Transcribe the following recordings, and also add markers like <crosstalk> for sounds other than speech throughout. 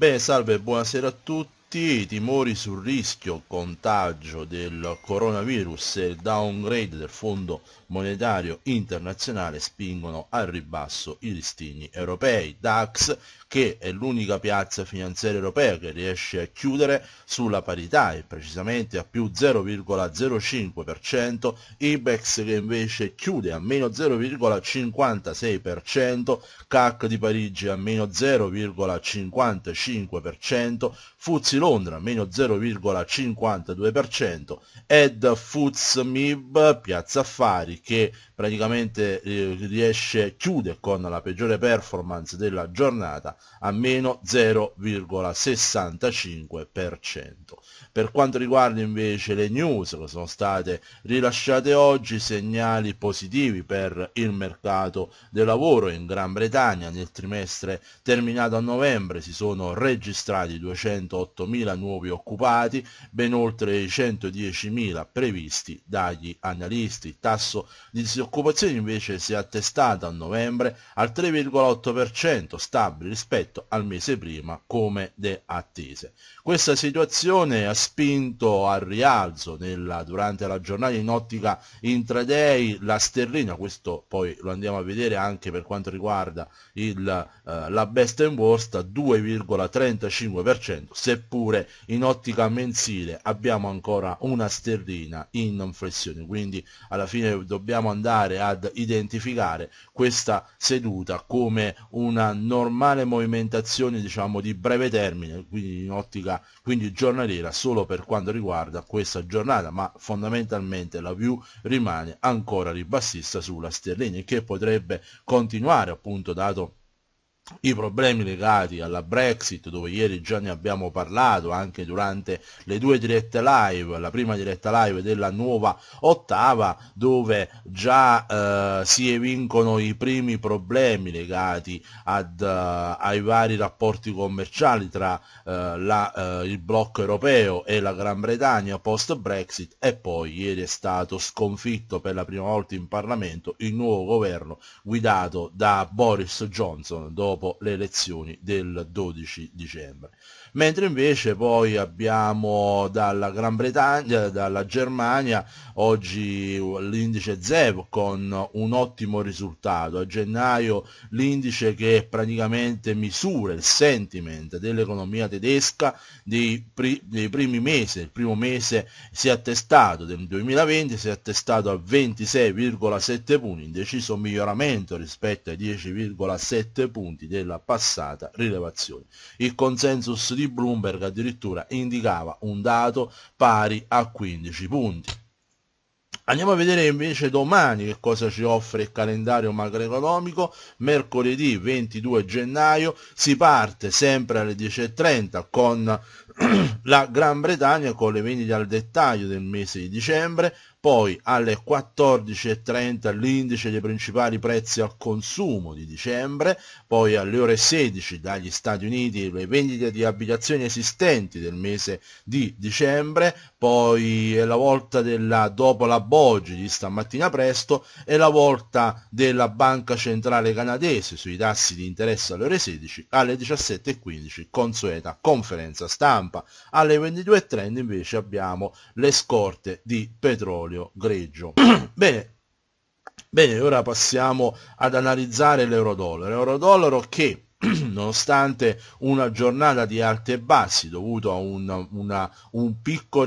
Bene, salve, buonasera a tutti tutti i timori sul rischio contagio del coronavirus e il downgrade del Fondo Monetario Internazionale spingono al ribasso i listini europei. DAX, che è l'unica piazza finanziaria europea che riesce a chiudere sulla parità e precisamente a più 0,05%, IBEX che invece chiude a meno 0,56%, CAC di Parigi a meno 0,55%, FTSE Londra meno 0,52% ed FTSE MIB Piazza Affari che praticamente eh, riesce, chiude con la peggiore performance della giornata a meno 0,65%. Per quanto riguarda invece le news che sono state rilasciate oggi, segnali positivi per il mercato del lavoro in Gran Bretagna nel trimestre terminato a novembre si sono registrati 200 108.000 nuovi occupati, ben oltre i 110.000 previsti dagli analisti. Il tasso di disoccupazione invece si è attestato a novembre al 3,8%, stabile rispetto al mese prima come de attese. Questa situazione ha spinto al rialzo nella, durante la giornata in ottica intraday la sterlina, questo poi lo andiamo a vedere anche per quanto riguarda il, eh, la best and worst, 2,35% seppure in ottica mensile abbiamo ancora una sterlina in non flessione quindi alla fine dobbiamo andare ad identificare questa seduta come una normale movimentazione diciamo di breve termine quindi in ottica quindi giornaliera solo per quanto riguarda questa giornata ma fondamentalmente la view rimane ancora ribassista sulla sterlina che potrebbe continuare appunto dato i problemi legati alla Brexit, dove ieri già ne abbiamo parlato anche durante le due dirette live, la prima diretta live della nuova ottava, dove già eh, si evincono i primi problemi legati ad, eh, ai vari rapporti commerciali tra eh, la, eh, il blocco europeo e la Gran Bretagna post Brexit e poi ieri è stato sconfitto per la prima volta in Parlamento il nuovo governo guidato da Boris Johnson dopo dopo le elezioni del 12 dicembre. Mentre invece poi abbiamo dalla Gran Bretagna, dalla Germania, oggi l'indice ZEV con un ottimo risultato. A gennaio l'indice che praticamente misura il sentiment dell'economia tedesca dei, pri dei primi mesi, il primo mese si è attestato del 2020, si è attestato a 26,7 punti, indeciso miglioramento rispetto ai 10,7 punti della passata rilevazione. Il consensus di Bloomberg addirittura indicava un dato pari a 15 punti. Andiamo a vedere invece domani che cosa ci offre il calendario macroeconomico. Mercoledì 22 gennaio si parte sempre alle 10.30 con <clears throat> la Gran Bretagna con le vendite al dettaglio del mese di dicembre, poi alle 14.30 l'indice dei principali prezzi al consumo di dicembre, poi alle ore 16 dagli Stati Uniti le vendite di abitazioni esistenti del mese di dicembre, poi è la volta della dopo la Bogi di stamattina presto e la volta della Banca Centrale Canadese sui tassi di interesse alle ore 16, alle 17.15 consueta conferenza stampa. Alle 22.30 invece abbiamo le scorte di petrolio petrolio greggio. <clears throat> Bene. Bene, ora passiamo ad analizzare l'euro-dollaro. Euro-dollaro che <clears throat> nonostante una giornata di alti e bassi dovuto a un, una, un, picco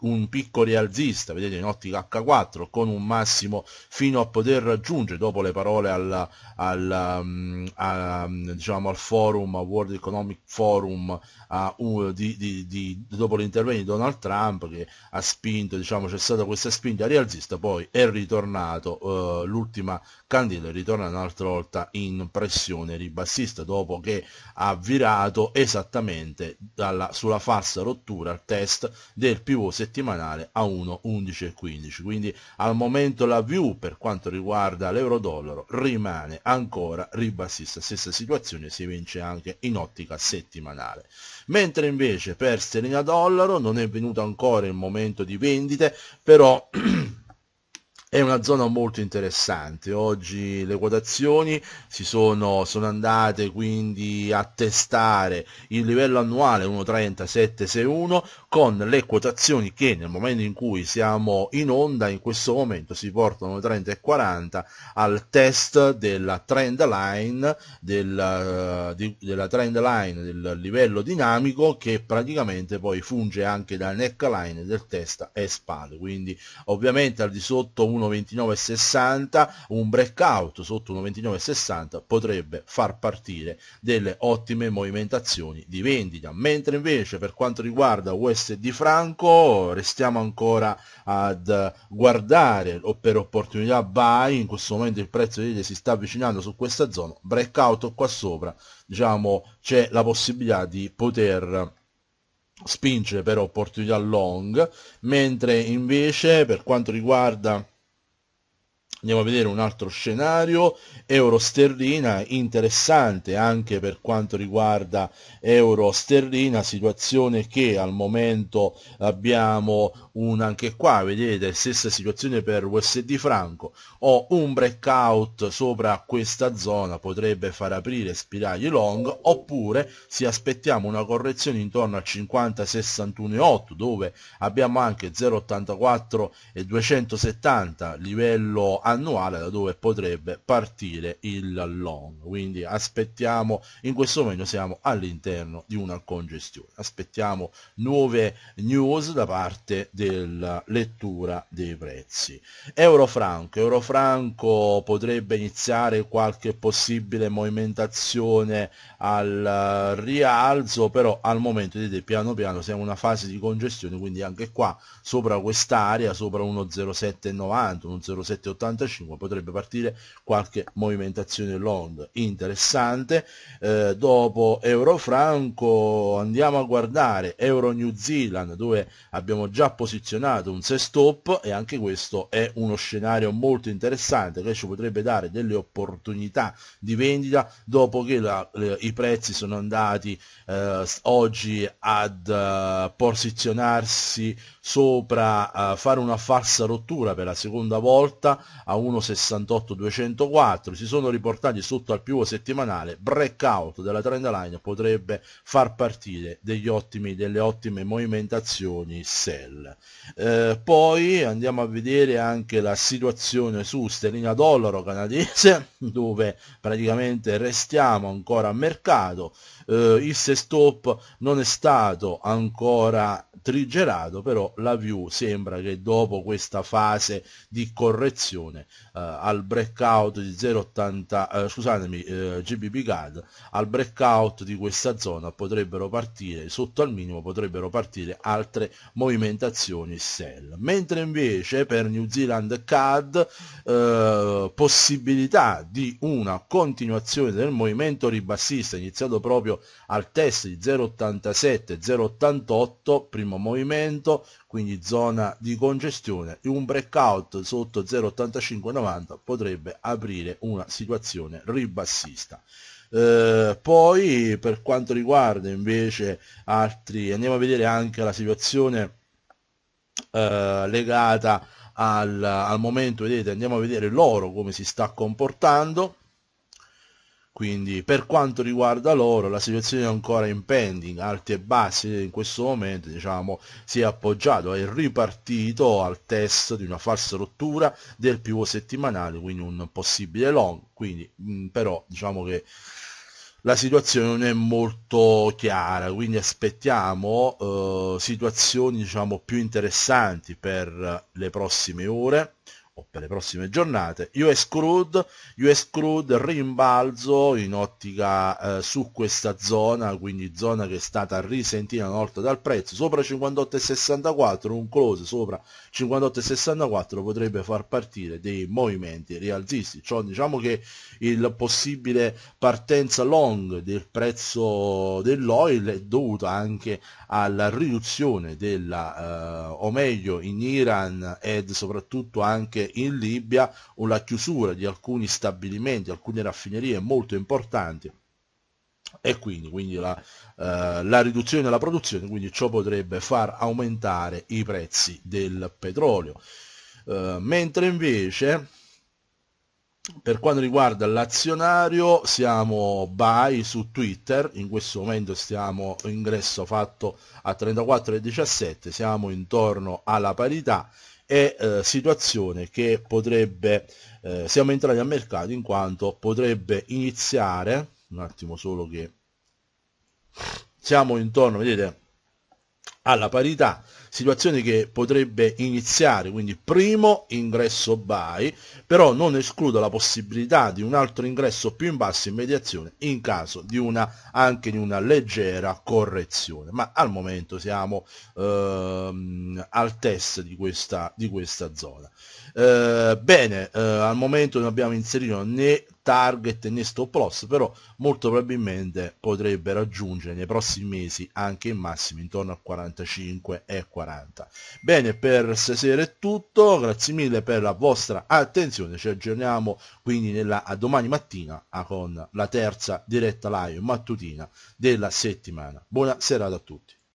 un, picco rialzista, vedete in ottica H4 con un massimo fino a poter raggiungere dopo le parole al, al, um, a, diciamo al forum, al World Economic Forum uh, uh, di, di, di, dopo l'intervento di Donald Trump che ha spinto, diciamo c'è stata questa spinta rialzista, poi è ritornato uh, l'ultima candela, è ritornata un'altra volta in pressione ribassata assist dopo che ha virato esattamente dalla, sulla falsa rottura al test del pivot settimanale a 1.11.15 quindi al momento la view per quanto riguarda l'euro dollaro rimane ancora ribassista stessa situazione si vince anche in ottica settimanale mentre invece per sterlina dollaro non è venuto ancora il momento di vendite però <clears throat> è una zona molto interessante. Oggi le quotazioni si sono, sono andate quindi a testare il livello annuale 1.3761 con le quotazioni che nel momento in cui siamo in onda in questo momento si portano 30 e 40 al test della trend line del, eh, di, della trend line del livello dinamico che praticamente poi funge anche da neckline del testa e spalle quindi ovviamente al di sotto 1 1,29,60 un breakout sotto 1,29,60 potrebbe far partire delle ottime movimentazioni di vendita mentre invece per quanto riguarda USD franco restiamo ancora ad guardare o per opportunità buy in questo momento il prezzo di si sta avvicinando su questa zona breakout qua sopra diciamo c'è la possibilità di poter spingere per opportunità long mentre invece per quanto riguarda Andiamo a vedere un altro scenario, euro sterlina, interessante anche per quanto riguarda euro sterlina, situazione che al momento abbiamo un, anche qua, vedete, stessa situazione per USD franco, ho un breakout sopra questa zona, potrebbe far aprire spiragli long, oppure se aspettiamo una correzione intorno a 50-61,8 dove abbiamo anche 0,84 e 270 livello anteriore annuale da dove potrebbe partire il long quindi aspettiamo in questo momento siamo all'interno di una congestione aspettiamo nuove news da parte della lettura dei prezzi euro franco euro franco potrebbe iniziare qualche possibile movimentazione al rialzo però al momento vedete piano piano siamo in una fase di congestione quindi anche qua sopra quest'area sopra 1,0790 1,0785 45 potrebbe partire qualche movimentazione long interessante. Eh, dopo Euro Franco andiamo a guardare Euro New Zealand dove abbiamo già posizionato un stop e anche questo è uno scenario molto interessante che ci potrebbe dare delle opportunità di vendita dopo che la, le, i prezzi sono andati eh, oggi ad uh, posizionarsi sopra, uh, fare una falsa rottura per la seconda volta 1.68204, si sono riportati sotto al più settimanale, breakout della trend line potrebbe far partire degli ottimi, delle ottime movimentazioni sell. Eh, poi andiamo a vedere anche la situazione su sterlina dollaro canadese, <laughs> dove praticamente restiamo ancora a mercato, eh, il stop non è stato ancora triggerato, però la view sembra che dopo questa fase di correzione eh, al breakout di 0,80 eh, scusatemi eh, GBP CAD al breakout di questa zona potrebbero partire sotto al minimo potrebbero partire altre movimentazioni sell mentre invece per New Zealand CAD eh, possibilità di una continuazione del movimento ribassista iniziato proprio al test di 0,87 0,88 primo movimento quindi zona di congestione un breakout sotto 0,85 85 potrebbe aprire una situazione ribassista. Eh, poi per quanto riguarda invece altri, andiamo a vedere anche la situazione eh, legata al, al momento, vedete, andiamo a vedere l'oro come si sta comportando quindi per quanto riguarda loro la situazione è ancora in pending, alti e bassi in questo momento diciamo, si è appoggiato, è ripartito al test di una falsa rottura del pivot settimanale, quindi un possibile long, quindi mh, mm, però diciamo che la situazione non è molto chiara, quindi aspettiamo eh, situazioni diciamo, più interessanti per le prossime ore, o per le prossime giornate US Crude, US Crude rimbalzo in ottica eh, su questa zona quindi zona che è stata risentita nord dal prezzo sopra 58,64 un close sopra 58,64 potrebbe far partire dei movimenti rialzisti cioè diciamo che il possibile partenza long del prezzo dell'oil è dovuta anche alla riduzione della eh, o meglio in Iran ed soprattutto anche in Libia o la chiusura di alcuni stabilimenti, alcune raffinerie molto importanti e quindi, quindi la, eh, la, riduzione della produzione, quindi ciò potrebbe far aumentare i prezzi del petrolio. Eh, mentre invece per quanto riguarda l'azionario siamo buy su Twitter, in questo momento stiamo ingresso fatto a 34,17, siamo intorno alla parità è eh, situazione che potrebbe, eh, siamo entrati al mercato in quanto potrebbe iniziare, un attimo solo che siamo intorno, vedete, alla parità situazione che potrebbe iniziare, quindi primo ingresso buy, però non escludo la possibilità di un altro ingresso più in basso in mediazione in caso di una, anche di una leggera correzione, ma al momento siamo ehm, al test di questa, di questa zona. Eh, bene, eh, al momento non abbiamo inserito né target né stop loss, però molto probabilmente potrebbe raggiungere nei prossimi mesi anche in massimi intorno a 45 e 40. Bene, per stasera è tutto, grazie mille per la vostra attenzione, ci aggiorniamo quindi nella, a domani mattina a, ah, con la terza diretta live mattutina della settimana. Buona serata a tutti.